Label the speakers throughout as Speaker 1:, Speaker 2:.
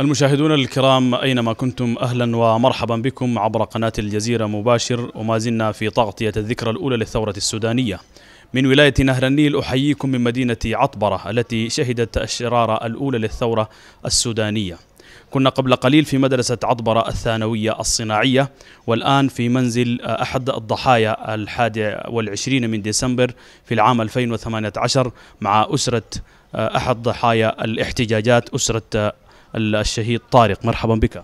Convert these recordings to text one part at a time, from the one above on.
Speaker 1: المشاهدون الكرام أينما كنتم أهلا ومرحبا بكم عبر قناة الجزيرة مباشر وما زلنا في تغطية الذكرى الأولى للثورة السودانية من ولاية نهر النيل أحييكم من مدينة عطبرة التي شهدت الشرارة الأولى للثورة السودانية كنا قبل قليل في مدرسة عطبرة الثانوية الصناعية والآن في منزل أحد الضحايا الحادي والعشرين من ديسمبر في العام 2018 مع أسرة أحد ضحايا الاحتجاجات أسرة الشهيد طارق مرحبا بك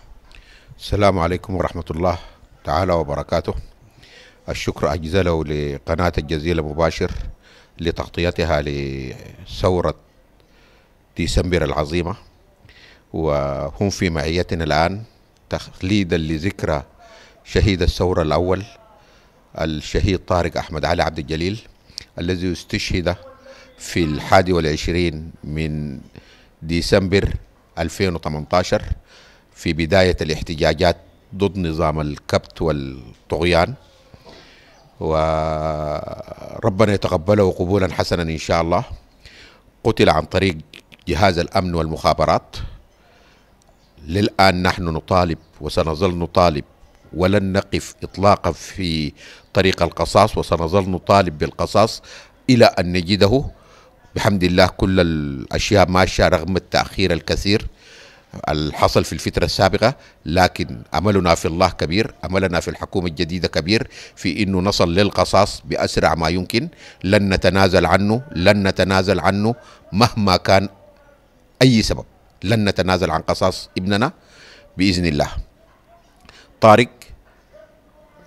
Speaker 2: السلام عليكم ورحمة الله تعالى وبركاته الشكر أجزله لقناة الجزيرة مباشر لتغطيتها لثورة ديسمبر العظيمة وهم في معيتنا الآن تخليدا لذكرى شهيد الثورة الأول الشهيد طارق أحمد علي عبد الجليل الذي استشهد في الحادي والعشرين من ديسمبر 2018 في بداية الاحتجاجات ضد نظام الكبت والطغيان وربنا يتقبله قبولا حسنا إن شاء الله قتل عن طريق جهاز الأمن والمخابرات للآن نحن نطالب وسنظل نطالب ولن نقف إطلاقا في طريق القصاص وسنظل نطالب بالقصاص إلى أن نجده بحمد الله كل الأشياء ماشية رغم التأخير الكثير الحصل في الفترة السابقة لكن أملنا في الله كبير أملنا في الحكومة الجديدة كبير في أنه نصل للقصاص بأسرع ما يمكن لن نتنازل عنه لن نتنازل عنه مهما كان أي سبب لن نتنازل عن قصاص ابننا بإذن الله طارق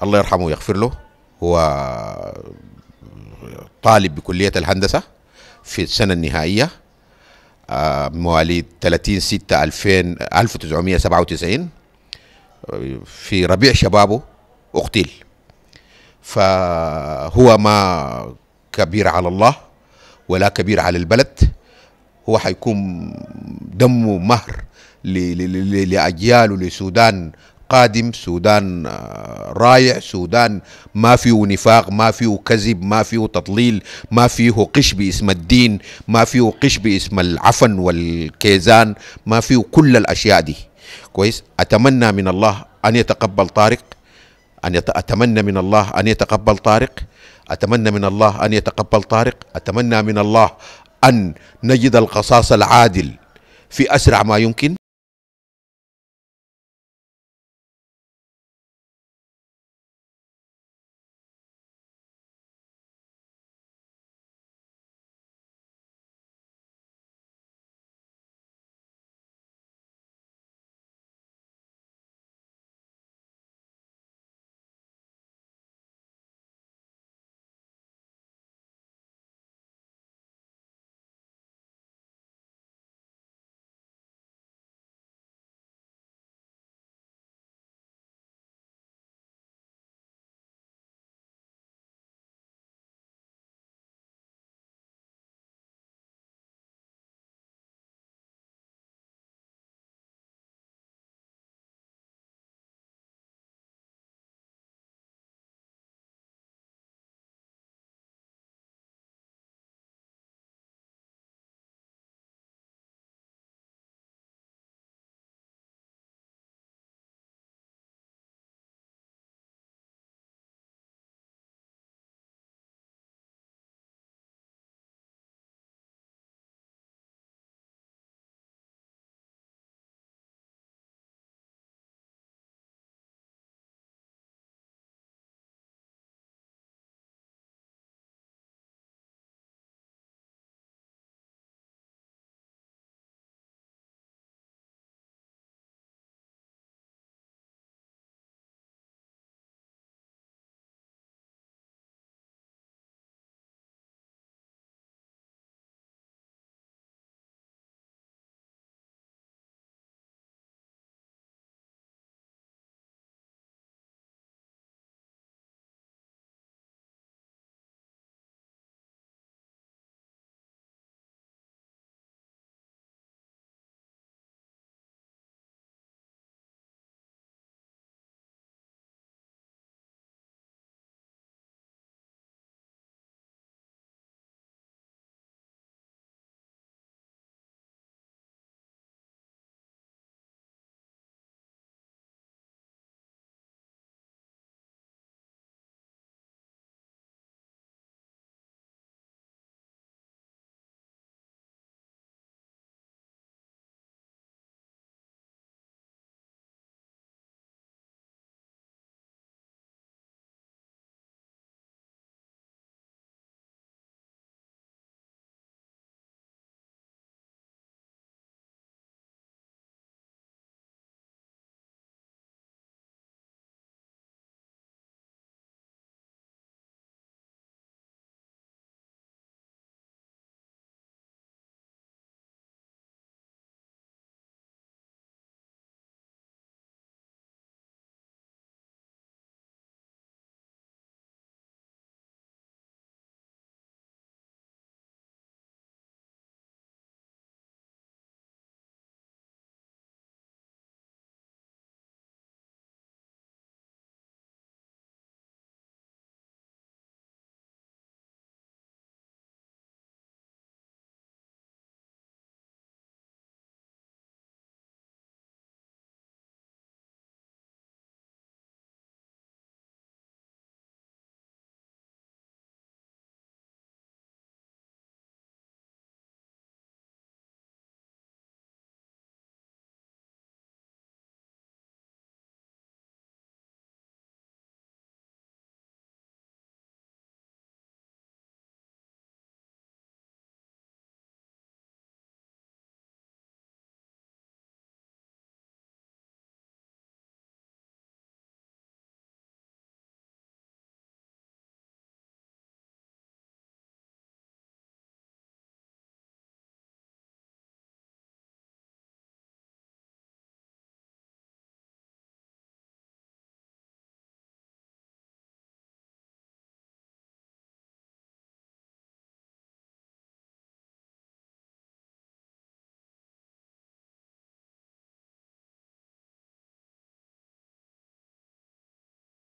Speaker 2: الله يرحمه ويغفر له هو طالب بكلية الهندسة في السنة النهائية آه، مواليد 30 6 2000 1997 في ربيع شبابه اقتل فهو ما كبير على الله ولا كبير على البلد هو حيكون دمه مهر لاجيال لسودان قادم سودان آه، رايع سودان ما فيه نفاق ما فيه كذب ما فيه تضليل ما فيه قش باسم الدين ما فيه قش باسم العفن والكيزان ما فيه كل الأشياء دي كويس أتمنى من الله أن يتقبل طارق أن يت... أتمنى من الله أن يتقبل طارق أتمنى من الله أن يتقبل طارق أتمنى من الله أن نجد القصاص العادل في أسرع ما يمكن